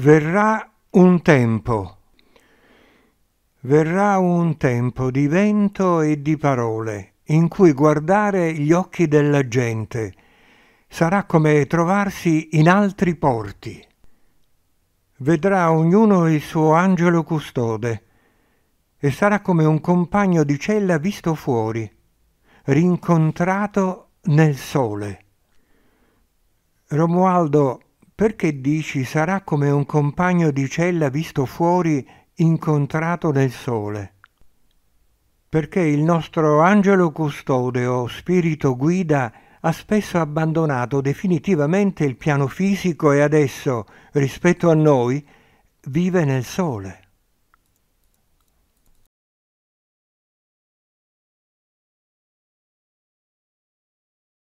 Verrà un tempo. Verrà un tempo di vento e di parole in cui guardare gli occhi della gente sarà come trovarsi in altri porti. Vedrà ognuno il suo angelo custode e sarà come un compagno di cella visto fuori, rincontrato nel sole. Romualdo perché dici sarà come un compagno di cella visto fuori incontrato nel sole? Perché il nostro angelo custode o spirito guida ha spesso abbandonato definitivamente il piano fisico e adesso, rispetto a noi, vive nel sole.